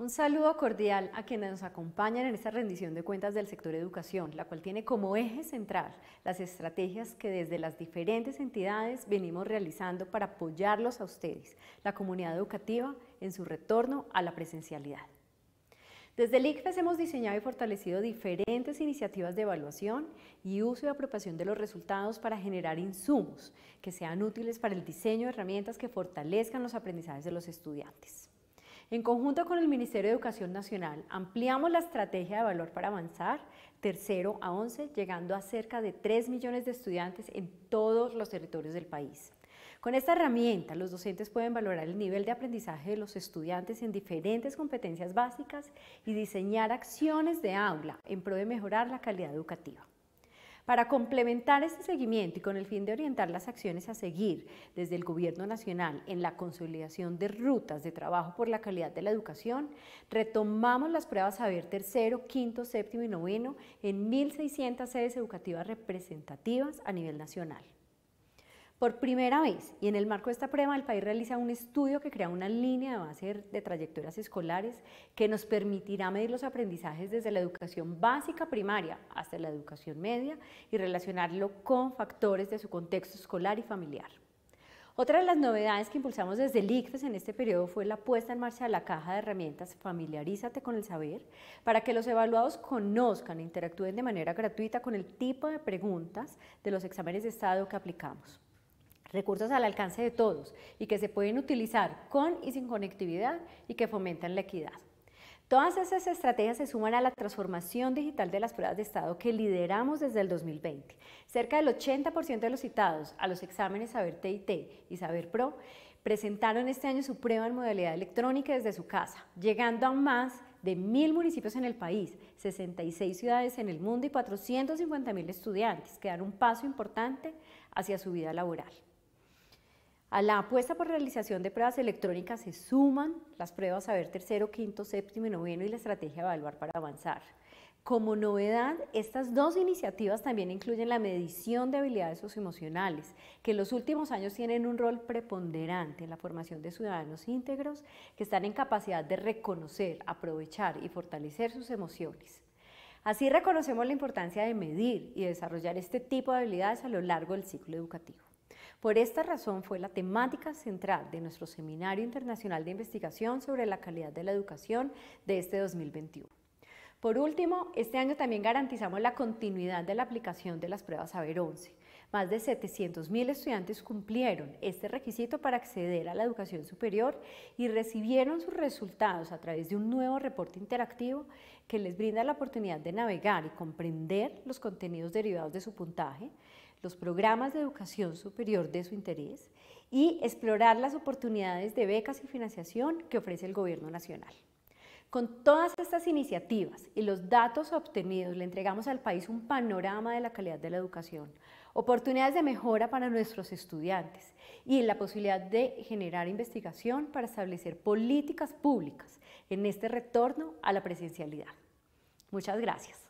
Un saludo cordial a quienes nos acompañan en esta rendición de cuentas del sector educación, la cual tiene como eje central las estrategias que desde las diferentes entidades venimos realizando para apoyarlos a ustedes, la comunidad educativa, en su retorno a la presencialidad. Desde el ICFES hemos diseñado y fortalecido diferentes iniciativas de evaluación y uso y apropiación de los resultados para generar insumos que sean útiles para el diseño de herramientas que fortalezcan los aprendizajes de los estudiantes. En conjunto con el Ministerio de Educación Nacional, ampliamos la estrategia de valor para avanzar, tercero a 11, llegando a cerca de 3 millones de estudiantes en todos los territorios del país. Con esta herramienta, los docentes pueden valorar el nivel de aprendizaje de los estudiantes en diferentes competencias básicas y diseñar acciones de aula en pro de mejorar la calidad educativa. Para complementar este seguimiento y con el fin de orientar las acciones a seguir desde el Gobierno Nacional en la consolidación de rutas de trabajo por la calidad de la educación, retomamos las pruebas saber tercero, quinto, séptimo y noveno en 1.600 sedes educativas representativas a nivel nacional. Por primera vez, y en el marco de esta prueba, el país realiza un estudio que crea una línea de base de trayectorias escolares que nos permitirá medir los aprendizajes desde la educación básica primaria hasta la educación media y relacionarlo con factores de su contexto escolar y familiar. Otra de las novedades que impulsamos desde el ICFES en este periodo fue la puesta en marcha de la caja de herramientas Familiarízate con el Saber para que los evaluados conozcan e interactúen de manera gratuita con el tipo de preguntas de los exámenes de estado que aplicamos recursos al alcance de todos y que se pueden utilizar con y sin conectividad y que fomentan la equidad. Todas esas estrategias se suman a la transformación digital de las pruebas de estado que lideramos desde el 2020. Cerca del 80% de los citados a los exámenes Saber TIT y Saber Pro presentaron este año su prueba en modalidad electrónica desde su casa, llegando a más de mil municipios en el país, 66 ciudades en el mundo y 450 mil estudiantes, que dan un paso importante hacia su vida laboral. A la apuesta por realización de pruebas electrónicas se suman las pruebas saber tercero, quinto, séptimo y noveno y la estrategia evaluar para avanzar. Como novedad, estas dos iniciativas también incluyen la medición de habilidades socioemocionales, que en los últimos años tienen un rol preponderante en la formación de ciudadanos íntegros que están en capacidad de reconocer, aprovechar y fortalecer sus emociones. Así reconocemos la importancia de medir y desarrollar este tipo de habilidades a lo largo del ciclo educativo. Por esta razón fue la temática central de nuestro Seminario Internacional de Investigación sobre la Calidad de la Educación de este 2021. Por último, este año también garantizamos la continuidad de la aplicación de las pruebas Saber 11. Más de 700.000 estudiantes cumplieron este requisito para acceder a la educación superior y recibieron sus resultados a través de un nuevo reporte interactivo que les brinda la oportunidad de navegar y comprender los contenidos derivados de su puntaje, los programas de educación superior de su interés y explorar las oportunidades de becas y financiación que ofrece el Gobierno Nacional. Con todas estas iniciativas y los datos obtenidos, le entregamos al país un panorama de la calidad de la educación, oportunidades de mejora para nuestros estudiantes y la posibilidad de generar investigación para establecer políticas públicas en este retorno a la presencialidad. Muchas gracias.